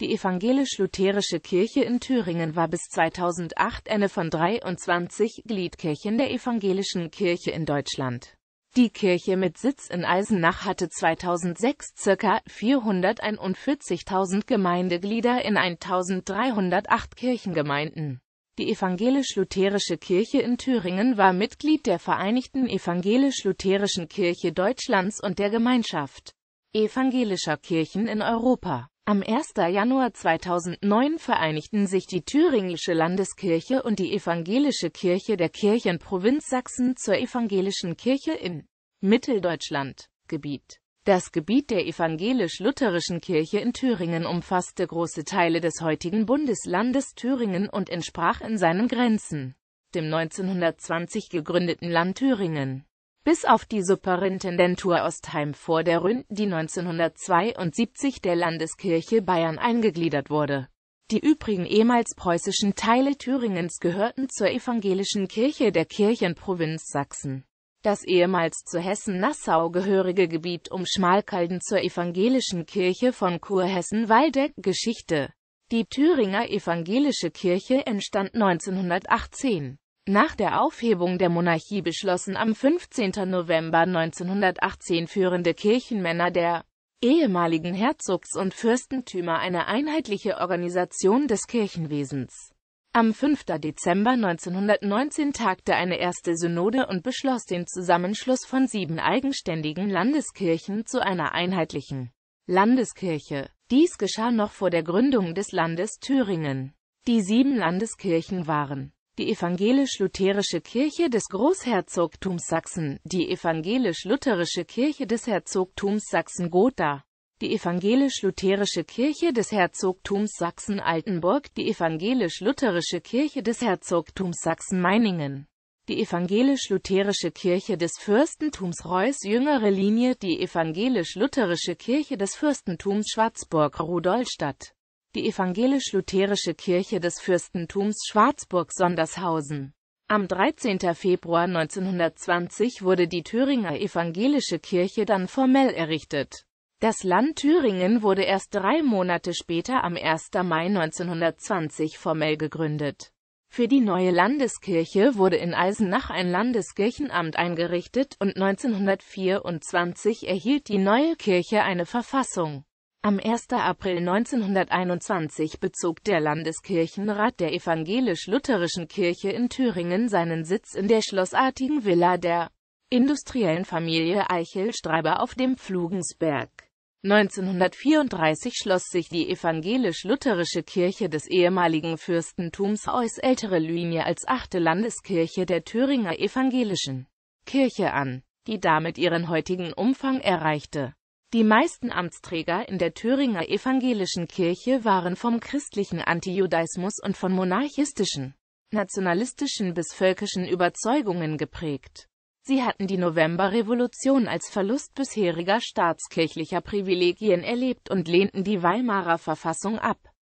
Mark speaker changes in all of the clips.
Speaker 1: Die evangelisch-lutherische Kirche in Thüringen war bis 2008 eine von 23 Gliedkirchen der evangelischen Kirche in Deutschland. Die Kirche mit Sitz in Eisenach hatte 2006 ca. 441.000 Gemeindeglieder in 1.308 Kirchengemeinden. Die evangelisch-lutherische Kirche in Thüringen war Mitglied der Vereinigten evangelisch-lutherischen Kirche Deutschlands und der Gemeinschaft evangelischer Kirchen in Europa. Am 1. Januar 2009 vereinigten sich die Thüringische Landeskirche und die Evangelische Kirche der Kirchenprovinz Sachsen zur Evangelischen Kirche in Mitteldeutschland Gebiet. Das Gebiet der evangelisch-lutherischen Kirche in Thüringen umfasste große Teile des heutigen Bundeslandes Thüringen und entsprach in seinen Grenzen dem 1920 gegründeten Land Thüringen. Bis auf die Superintendentur Ostheim vor der Rhön, die 1972 der Landeskirche Bayern eingegliedert wurde. Die übrigen ehemals preußischen Teile Thüringens gehörten zur evangelischen Kirche der Kirchenprovinz Sachsen. Das ehemals zu Hessen-Nassau gehörige Gebiet um Schmalkalden zur evangelischen Kirche von Kurhessen-Waldeck Geschichte Die Thüringer evangelische Kirche entstand 1918. Nach der Aufhebung der Monarchie beschlossen am 15. November 1918 führende Kirchenmänner der ehemaligen Herzogs- und Fürstentümer eine einheitliche Organisation des Kirchenwesens. Am 5. Dezember 1919 tagte eine erste Synode und beschloss den Zusammenschluss von sieben eigenständigen Landeskirchen zu einer einheitlichen Landeskirche. Dies geschah noch vor der Gründung des Landes Thüringen. Die sieben Landeskirchen waren die evangelisch-lutherische Kirche des Großherzogtums Sachsen, die evangelisch-lutherische Kirche des Herzogtums Sachsen-Gotha, die evangelisch-lutherische Kirche des Herzogtums Sachsen-Altenburg, die evangelisch-lutherische Kirche des Herzogtums Sachsen-Meiningen, die evangelisch-lutherische Kirche des Fürstentums Reuß jüngere Linie, die evangelisch-lutherische Kirche des Fürstentums Schwarzburg-Rudolstadt die evangelisch-lutherische Kirche des Fürstentums Schwarzburg-Sondershausen. Am 13. Februar 1920 wurde die Thüringer Evangelische Kirche dann formell errichtet. Das Land Thüringen wurde erst drei Monate später am 1. Mai 1920 formell gegründet. Für die neue Landeskirche wurde in Eisenach ein Landeskirchenamt eingerichtet und 1924 erhielt die neue Kirche eine Verfassung. Am 1. April 1921 bezog der Landeskirchenrat der evangelisch-lutherischen Kirche in Thüringen seinen Sitz in der schlossartigen Villa der industriellen Familie Eichel-Streiber auf dem Pflugensberg. 1934 schloss sich die evangelisch-lutherische Kirche des ehemaligen Fürstentums aus ältere Linie als achte Landeskirche der Thüringer evangelischen Kirche an, die damit ihren heutigen Umfang erreichte die meisten Amtsträger in der Thüringer evangelischen Kirche waren vom christlichen Antijudaismus und von monarchistischen, nationalistischen bis völkischen Überzeugungen geprägt. Sie hatten die Novemberrevolution als Verlust bisheriger staatskirchlicher Privilegien erlebt und lehnten die Weimarer Verfassung ab,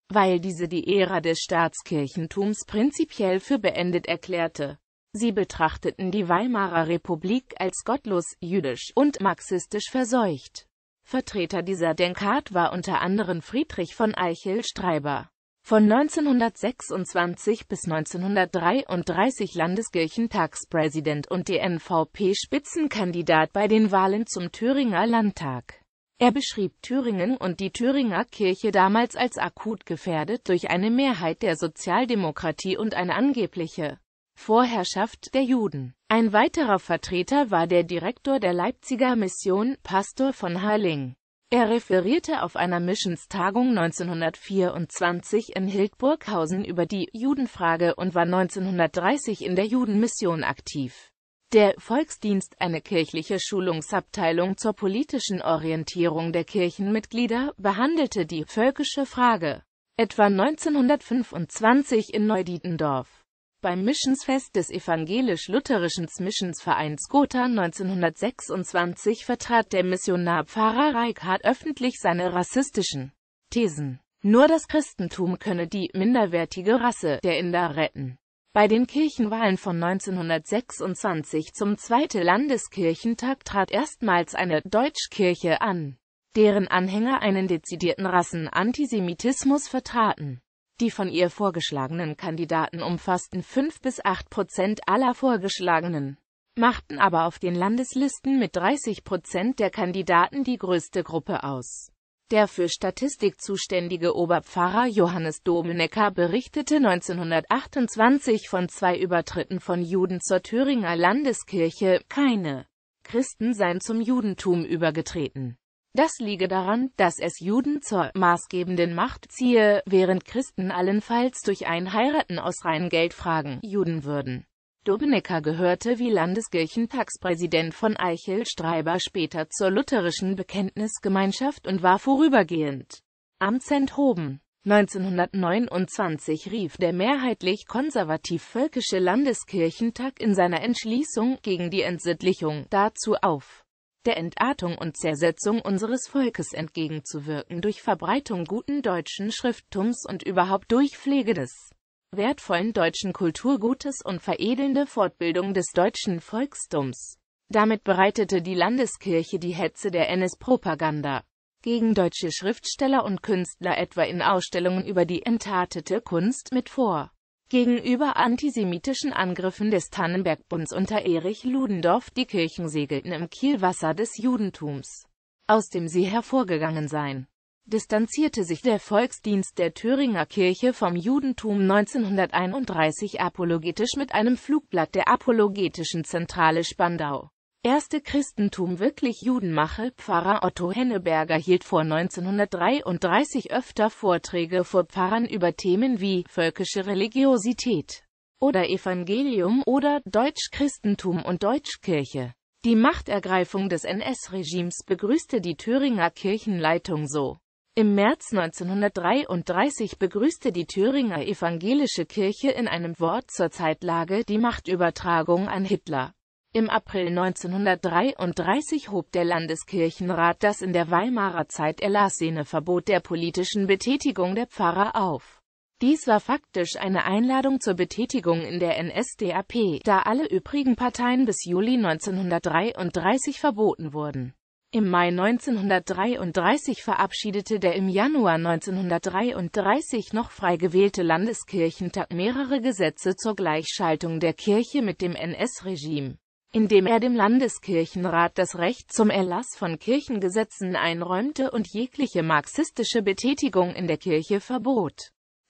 Speaker 1: weil diese die Ära des Staatskirchentums prinzipiell für beendet erklärte. Sie betrachteten die Weimarer Republik als gottlos, jüdisch und marxistisch verseucht. Vertreter dieser Denkart war unter anderem Friedrich von Eichel Streiber. Von 1926 bis 1933 Landeskirchentagspräsident und DNVP-Spitzenkandidat bei den Wahlen zum Thüringer Landtag. Er beschrieb Thüringen und die Thüringer Kirche damals als akut gefährdet durch eine Mehrheit der Sozialdemokratie und eine angebliche Vorherrschaft der Juden. Ein weiterer Vertreter war der Direktor der Leipziger Mission, Pastor von Halling. Er referierte auf einer Missionstagung 1924 in Hildburghausen über die Judenfrage und war 1930 in der Judenmission aktiv. Der Volksdienst, eine kirchliche Schulungsabteilung zur politischen Orientierung der Kirchenmitglieder, behandelte die völkische Frage. Etwa 1925 in Neudietendorf. Beim Missionsfest des evangelisch-lutherischen Missionsvereins Gotha 1926 vertrat der Missionar Pfarrer Reichhardt öffentlich seine rassistischen Thesen. Nur das Christentum könne die minderwertige Rasse der Inder retten. Bei den Kirchenwahlen von 1926 zum Zweiten Landeskirchentag trat erstmals eine Deutschkirche an, deren Anhänger einen dezidierten Rassenantisemitismus vertraten. Die von ihr vorgeschlagenen Kandidaten umfassten fünf bis acht Prozent aller Vorgeschlagenen, machten aber auf den Landeslisten mit 30 Prozent der Kandidaten die größte Gruppe aus. Der für Statistik zuständige Oberpfarrer Johannes Domenecker berichtete 1928 von zwei Übertritten von Juden zur Thüringer Landeskirche, keine Christen seien zum Judentum übergetreten. Das liege daran, dass es Juden zur maßgebenden Macht ziehe, während Christen allenfalls durch ein Heiraten aus reinen Geldfragen Juden würden. Dubnecker gehörte wie Landeskirchentagspräsident von Eichel Streiber später zur lutherischen Bekenntnisgemeinschaft und war vorübergehend Amts enthoben. 1929 rief der mehrheitlich konservativ-völkische Landeskirchentag in seiner Entschließung gegen die Entsittlichung dazu auf, der Entartung und Zersetzung unseres Volkes entgegenzuwirken durch Verbreitung guten deutschen Schrifttums und überhaupt durch Pflege des wertvollen deutschen Kulturgutes und veredelnde Fortbildung des deutschen Volkstums. Damit bereitete die Landeskirche die Hetze der NS-Propaganda gegen deutsche Schriftsteller und Künstler etwa in Ausstellungen über die entartete Kunst mit vor gegenüber antisemitischen Angriffen des Tannenbergbunds unter Erich Ludendorff. Die Kirchen segelten im Kielwasser des Judentums, aus dem sie hervorgegangen seien. Distanzierte sich der Volksdienst der Thüringer Kirche vom Judentum 1931 apologetisch mit einem Flugblatt der Apologetischen Zentrale Spandau erste Christentum wirklich Judenmache Pfarrer Otto Henneberger hielt vor 1933 öfter Vorträge vor Pfarrern über Themen wie völkische Religiosität oder Evangelium oder Deutsch-Christentum und Deutschkirche. Die Machtergreifung des NS-Regimes begrüßte die Thüringer Kirchenleitung so. Im März 1933 begrüßte die Thüringer Evangelische Kirche in einem Wort zur Zeitlage die Machtübertragung an Hitler. Im April 1933 hob der Landeskirchenrat das in der Weimarer Zeit erlassene Verbot der politischen Betätigung der Pfarrer auf. Dies war faktisch eine Einladung zur Betätigung in der NSDAP, da alle übrigen Parteien bis Juli 1933 verboten wurden. Im Mai 1933 verabschiedete der im Januar 1933 noch frei gewählte Landeskirchentag mehrere Gesetze zur Gleichschaltung der Kirche mit dem NS-Regime indem er dem Landeskirchenrat das Recht zum Erlass von Kirchengesetzen einräumte und jegliche marxistische Betätigung in der Kirche verbot.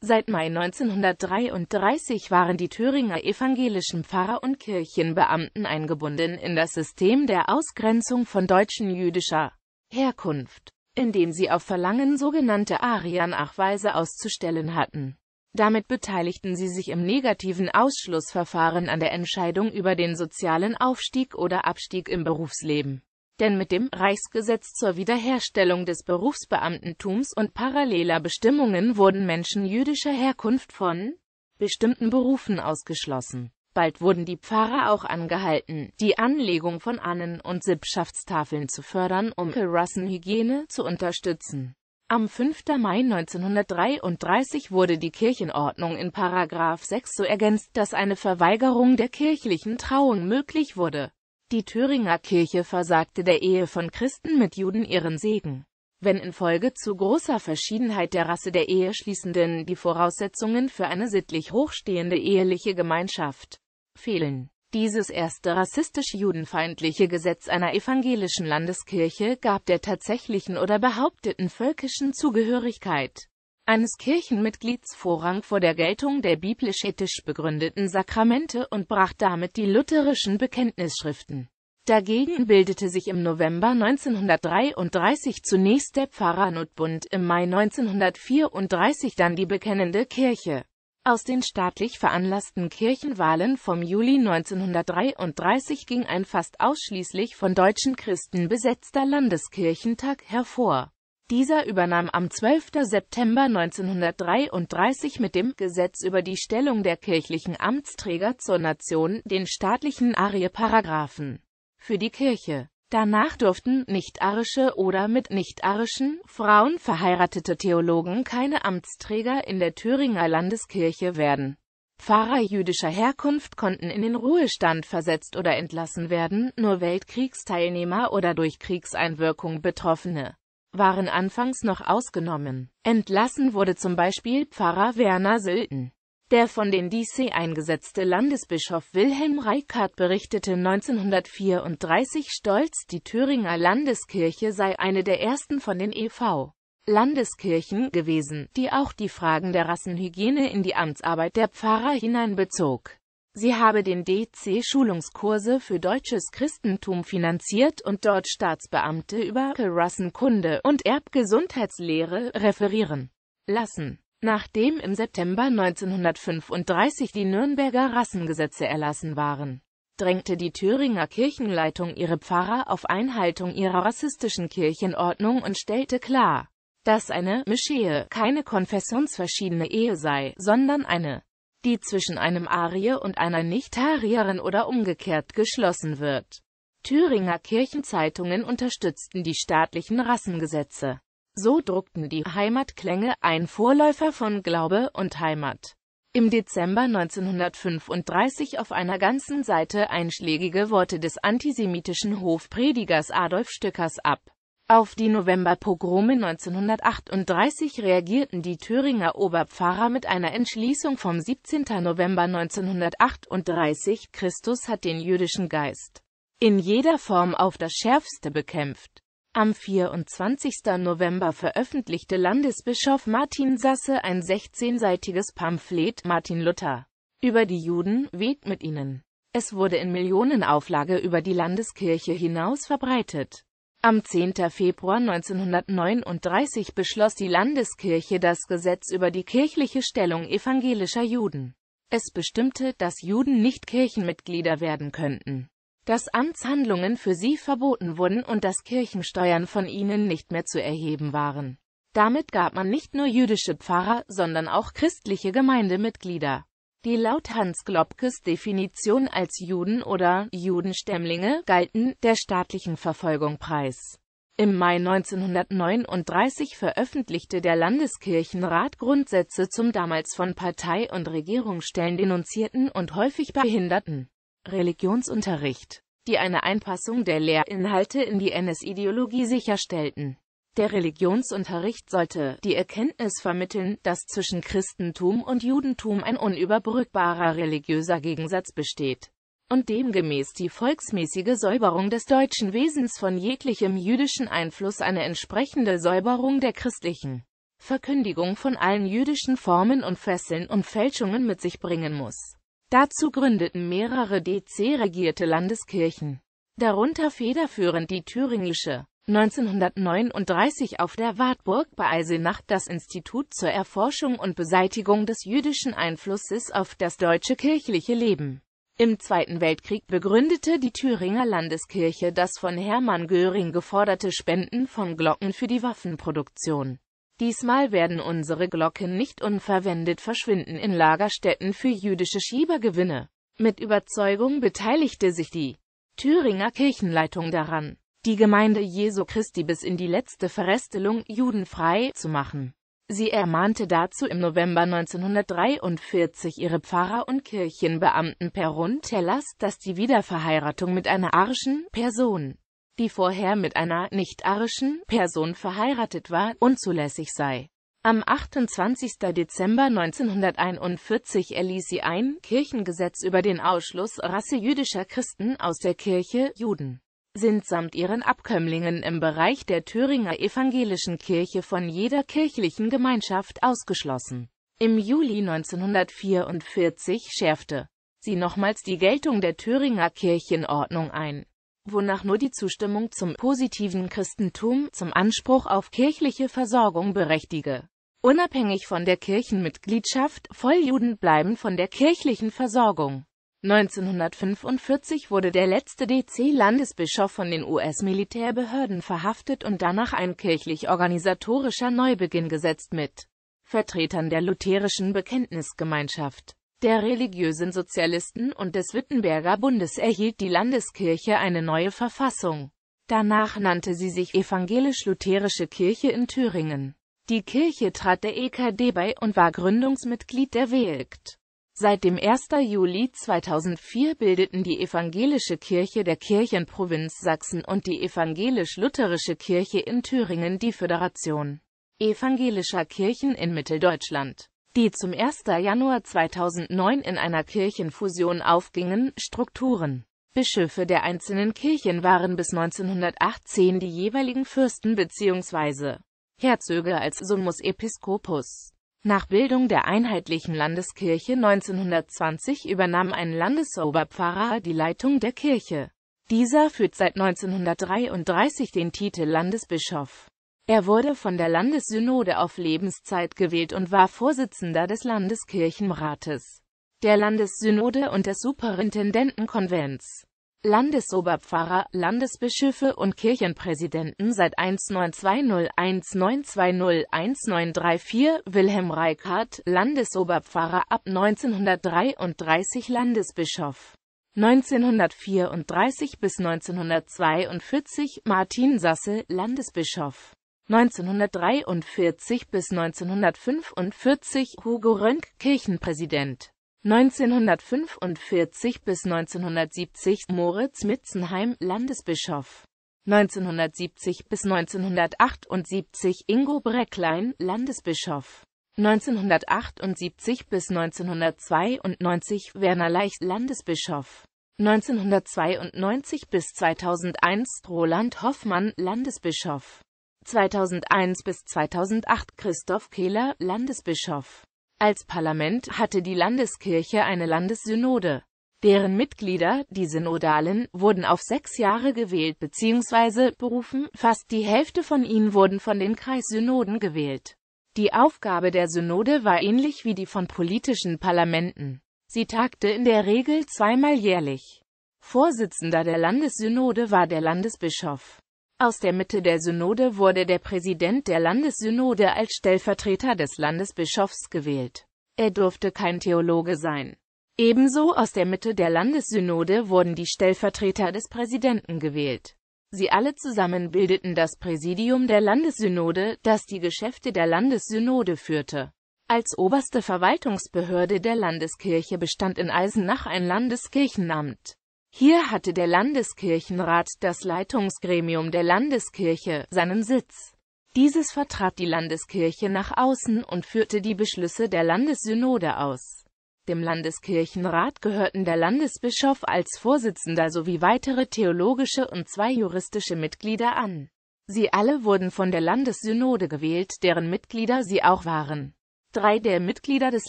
Speaker 1: Seit Mai 1933 waren die Thüringer evangelischen Pfarrer und Kirchenbeamten eingebunden in das System der Ausgrenzung von Deutschen jüdischer Herkunft, indem sie auf Verlangen sogenannte Arian-Nachweise auszustellen hatten damit beteiligten sie sich im negativen Ausschlussverfahren an der Entscheidung über den sozialen Aufstieg oder Abstieg im Berufsleben. Denn mit dem Reichsgesetz zur Wiederherstellung des Berufsbeamtentums und paralleler Bestimmungen wurden Menschen jüdischer Herkunft von bestimmten Berufen ausgeschlossen. Bald wurden die Pfarrer auch angehalten, die Anlegung von Annen- und Sippschaftstafeln zu fördern, um Rassenhygiene zu unterstützen am 5. Mai 1933 wurde die Kirchenordnung in § 6 so ergänzt, dass eine Verweigerung der kirchlichen Trauung möglich wurde. Die Thüringer Kirche versagte der Ehe von Christen mit Juden ihren Segen. Wenn infolge zu großer Verschiedenheit der Rasse der Eheschließenden die Voraussetzungen für eine sittlich hochstehende eheliche Gemeinschaft fehlen dieses erste rassistisch-judenfeindliche Gesetz einer evangelischen Landeskirche gab der tatsächlichen oder behaupteten völkischen Zugehörigkeit eines Kirchenmitglieds Vorrang vor der Geltung der biblisch-ethisch begründeten Sakramente und brach damit die lutherischen Bekenntnisschriften. Dagegen bildete sich im November 1933 zunächst der Pfarrernotbund, im Mai 1934 dann die Bekennende Kirche. Aus den staatlich veranlassten Kirchenwahlen vom Juli 1933 ging ein fast ausschließlich von deutschen Christen besetzter Landeskirchentag hervor. Dieser übernahm am 12. September 1933 mit dem Gesetz über die Stellung der kirchlichen Amtsträger zur Nation den staatlichen Arieparagraphen für die Kirche. Danach durften nichtarische oder mit nichtarischen Frauen verheiratete Theologen keine Amtsträger in der Thüringer Landeskirche werden. Pfarrer jüdischer Herkunft konnten in den Ruhestand versetzt oder entlassen werden, nur Weltkriegsteilnehmer oder durch Kriegseinwirkung Betroffene waren anfangs noch ausgenommen. Entlassen wurde zum Beispiel Pfarrer Werner Sülten. Der von den DC eingesetzte Landesbischof Wilhelm Reichardt berichtete 1934 stolz, die Thüringer Landeskirche sei eine der ersten von den e.V. Landeskirchen gewesen, die auch die Fragen der Rassenhygiene in die Amtsarbeit der Pfarrer hineinbezog. Sie habe den DC Schulungskurse für deutsches Christentum finanziert und dort Staatsbeamte über Rassenkunde und Erbgesundheitslehre referieren lassen nachdem im September 1935 die Nürnberger Rassengesetze erlassen waren drängte die Thüringer Kirchenleitung ihre Pfarrer auf Einhaltung ihrer rassistischen Kirchenordnung und stellte klar, dass eine Moschee keine konfessionsverschiedene Ehe sei, sondern eine, die zwischen einem Arier und einer Nicht-Arierin oder umgekehrt geschlossen wird. Thüringer Kirchenzeitungen unterstützten die staatlichen Rassengesetze. So druckten die Heimatklänge ein Vorläufer von Glaube und Heimat. Im Dezember 1935 auf einer ganzen Seite einschlägige Worte des antisemitischen Hofpredigers Adolf Stückers ab. Auf die Novemberpogrome 1938 reagierten die Thüringer Oberpfarrer mit einer Entschließung vom 17. November 1938, Christus hat den jüdischen Geist in jeder Form auf das Schärfste bekämpft. Am 24. November veröffentlichte Landesbischof Martin Sasse ein 16-seitiges Pamphlet Martin Luther über die Juden, Weg mit ihnen. Es wurde in Millionenauflage über die Landeskirche hinaus verbreitet. Am 10. Februar 1939 beschloss die Landeskirche das Gesetz über die kirchliche Stellung evangelischer Juden. Es bestimmte, dass Juden nicht Kirchenmitglieder werden könnten dass Amtshandlungen für sie verboten wurden und dass Kirchensteuern von ihnen nicht mehr zu erheben waren. Damit gab man nicht nur jüdische Pfarrer, sondern auch christliche Gemeindemitglieder, die laut Hans Globkes Definition als Juden oder Judenstämmlinge galten, der staatlichen Verfolgung preis. Im Mai 1939 veröffentlichte der Landeskirchenrat Grundsätze zum damals von Partei und Regierungsstellen denunzierten und häufig behinderten Religionsunterricht, die eine Einpassung der Lehrinhalte in die NS-Ideologie sicherstellten. Der Religionsunterricht sollte die Erkenntnis vermitteln, dass zwischen Christentum und Judentum ein unüberbrückbarer religiöser Gegensatz besteht und demgemäß die volksmäßige Säuberung des deutschen Wesens von jeglichem jüdischen Einfluss eine entsprechende Säuberung der christlichen Verkündigung von allen jüdischen Formen und Fesseln und Fälschungen mit sich bringen muss Dazu gründeten mehrere DC-regierte Landeskirchen, darunter federführend die thüringische. 1939 auf der Wartburg bei Eisenach das Institut zur Erforschung und Beseitigung des jüdischen Einflusses auf das deutsche kirchliche Leben. Im Zweiten Weltkrieg begründete die Thüringer Landeskirche das von Hermann Göring geforderte Spenden von Glocken für die Waffenproduktion. Diesmal werden unsere Glocken nicht unverwendet verschwinden in Lagerstätten für jüdische Schiebergewinne. Mit Überzeugung beteiligte sich die Thüringer Kirchenleitung daran, die Gemeinde Jesu Christi bis in die letzte Verrestelung judenfrei zu machen. Sie ermahnte dazu im November 1943 ihre Pfarrer und Kirchenbeamten per Rundtellers, dass die Wiederverheiratung mit einer arischen Person die vorher mit einer nicht-arischen Person verheiratet war, unzulässig sei. Am 28. Dezember 1941 erließ sie ein Kirchengesetz über den Ausschluss rassejüdischer Christen aus der Kirche, Juden sind samt ihren Abkömmlingen im Bereich der Thüringer Evangelischen Kirche von jeder kirchlichen Gemeinschaft ausgeschlossen. Im Juli 1944 schärfte sie nochmals die Geltung der Thüringer Kirchenordnung ein wonach nur die Zustimmung zum positiven Christentum zum Anspruch auf kirchliche Versorgung berechtige. Unabhängig von der Kirchenmitgliedschaft, Volljuden bleiben von der kirchlichen Versorgung. 1945 wurde der letzte DC-Landesbischof von den US-Militärbehörden verhaftet und danach ein kirchlich-organisatorischer Neubeginn gesetzt mit Vertretern der lutherischen Bekenntnisgemeinschaft der religiösen Sozialisten und des Wittenberger Bundes erhielt die Landeskirche eine neue Verfassung. Danach nannte sie sich Evangelisch-Lutherische Kirche in Thüringen. Die Kirche trat der EKD bei und war Gründungsmitglied der WEGT. Seit dem 1. Juli 2004 bildeten die Evangelische Kirche der Kirchenprovinz Sachsen und die Evangelisch-Lutherische Kirche in Thüringen die Föderation evangelischer Kirchen in Mitteldeutschland die zum 1. Januar 2009 in einer Kirchenfusion aufgingen, Strukturen. Bischöfe der einzelnen Kirchen waren bis 1918 die jeweiligen Fürsten bzw. Herzöge als Summus Episcopus. Nach Bildung der einheitlichen Landeskirche 1920 übernahm ein Landesoberpfarrer die Leitung der Kirche. Dieser führt seit 1933 den Titel Landesbischof. Er wurde von der Landessynode auf Lebenszeit gewählt und war Vorsitzender des Landeskirchenrates, der Landessynode und des Superintendentenkonvents. Landesoberpfarrer, Landesbischöfe und Kirchenpräsidenten seit 1920, 1920, 1934, Wilhelm Reichardt, Landesoberpfarrer ab 1933, Landesbischof 1934 bis 1942, Martin Sasse, Landesbischof 1943 bis 1945 Hugo Rönck, Kirchenpräsident. 1945 bis 1970 Moritz Mitzenheim, Landesbischof. 1970 bis 1978 Ingo Brecklein, Landesbischof. 1978 bis 1992 Werner Leicht, Landesbischof. 1992 bis 2001 Roland Hoffmann, Landesbischof. 2001 bis 2008 Christoph Kehler, Landesbischof. Als Parlament hatte die Landeskirche eine Landessynode. Deren Mitglieder, die Synodalen, wurden auf sechs Jahre gewählt bzw. berufen, fast die Hälfte von ihnen wurden von den Kreissynoden gewählt. Die Aufgabe der Synode war ähnlich wie die von politischen Parlamenten. Sie tagte in der Regel zweimal jährlich. Vorsitzender der Landessynode war der Landesbischof. Aus der Mitte der Synode wurde der Präsident der Landessynode als Stellvertreter des Landesbischofs gewählt. Er durfte kein Theologe sein. Ebenso aus der Mitte der Landessynode wurden die Stellvertreter des Präsidenten gewählt. Sie alle zusammen bildeten das Präsidium der Landessynode, das die Geschäfte der Landessynode führte. Als oberste Verwaltungsbehörde der Landeskirche bestand in Eisenach ein Landeskirchenamt. Hier hatte der Landeskirchenrat, das Leitungsgremium der Landeskirche, seinen Sitz. Dieses vertrat die Landeskirche nach außen und führte die Beschlüsse der Landessynode aus. Dem Landeskirchenrat gehörten der Landesbischof als Vorsitzender sowie weitere theologische und zwei juristische Mitglieder an. Sie alle wurden von der Landessynode gewählt, deren Mitglieder sie auch waren. Drei der Mitglieder des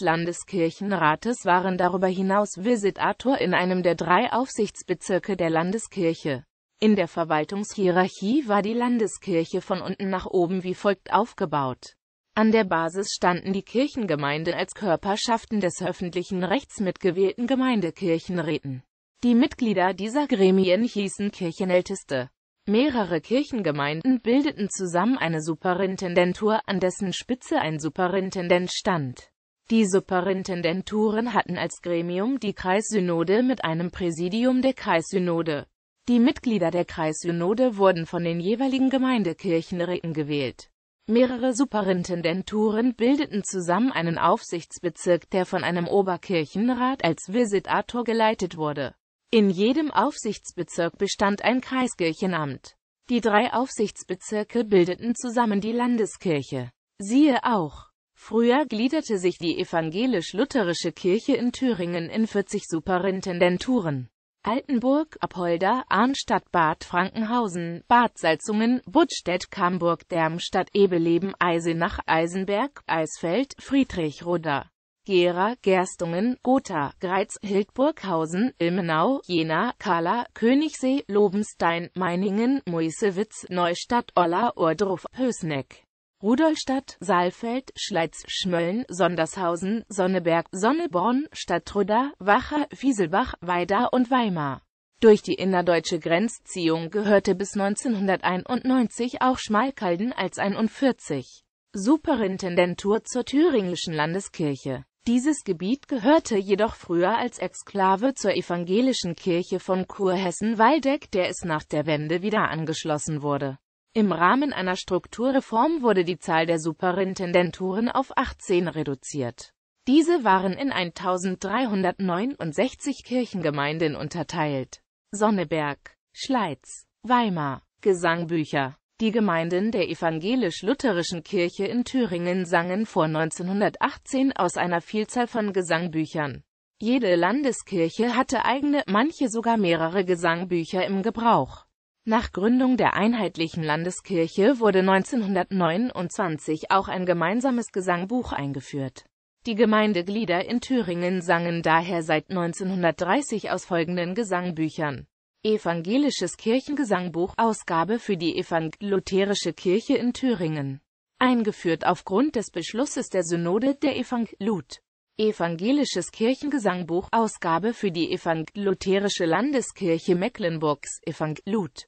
Speaker 1: Landeskirchenrates waren darüber hinaus Visitator in einem der drei Aufsichtsbezirke der Landeskirche. In der Verwaltungshierarchie war die Landeskirche von unten nach oben wie folgt aufgebaut. An der Basis standen die Kirchengemeinden als Körperschaften des öffentlichen Rechts mit gewählten Gemeindekirchenräten. Die Mitglieder dieser Gremien hießen Kirchenälteste. Mehrere Kirchengemeinden bildeten zusammen eine Superintendentur, an dessen Spitze ein Superintendent stand. Die Superintendenturen hatten als Gremium die Kreissynode mit einem Präsidium der Kreissynode. Die Mitglieder der Kreissynode wurden von den jeweiligen Gemeindekirchenräten gewählt. Mehrere Superintendenturen bildeten zusammen einen Aufsichtsbezirk, der von einem Oberkirchenrat als Visitator geleitet wurde. In jedem Aufsichtsbezirk bestand ein Kreiskirchenamt. Die drei Aufsichtsbezirke bildeten zusammen die Landeskirche. Siehe auch. Früher gliederte sich die evangelisch-lutherische Kirche in Thüringen in 40 Superintendenturen. Altenburg, Apolda, Arnstadt, Bad Frankenhausen, Bad Salzungen, Buttstedt, Camburg, Dermstadt, Ebeleben, Eisenach, Eisenberg, Eisfeld, Friedrich, Friedrichroda. Gera, Gerstungen, Gotha, Greiz, Hildburghausen, Ilmenau, Jena, Kala, Königsee, Lobenstein, Meiningen, Moisewitz, Neustadt, Olla, Ohrdruf, Hösneck. Rudolstadt, Saalfeld, Schleiz, Schmölln, Sondershausen, Sonneberg, Sonneborn, Stadtröder, Wacher, Fieselbach, Weida und Weimar. Durch die innerdeutsche Grenzziehung gehörte bis 1991 auch Schmalkalden als 41 Superintendentur zur Thüringischen Landeskirche. Dieses Gebiet gehörte jedoch früher als Exklave zur evangelischen Kirche von Kurhessen-Waldeck, der es nach der Wende wieder angeschlossen wurde. Im Rahmen einer Strukturreform wurde die Zahl der Superintendenturen auf 18 reduziert. Diese waren in 1369 Kirchengemeinden unterteilt. Sonneberg, Schleiz, Weimar, Gesangbücher, die Gemeinden der evangelisch-lutherischen Kirche in Thüringen sangen vor 1918 aus einer Vielzahl von Gesangbüchern. Jede Landeskirche hatte eigene, manche sogar mehrere Gesangbücher im Gebrauch. Nach Gründung der einheitlichen Landeskirche wurde 1929 auch ein gemeinsames Gesangbuch eingeführt. Die Gemeindeglieder in Thüringen sangen daher seit 1930 aus folgenden Gesangbüchern Evangelisches Kirchengesangbuch Ausgabe für die Evangelutherische Kirche in Thüringen. Eingeführt aufgrund des Beschlusses der Synode der Evangelut. Evangelisches Kirchengesangbuch Ausgabe für die Evangelutherische Landeskirche Mecklenburgs Evangelut.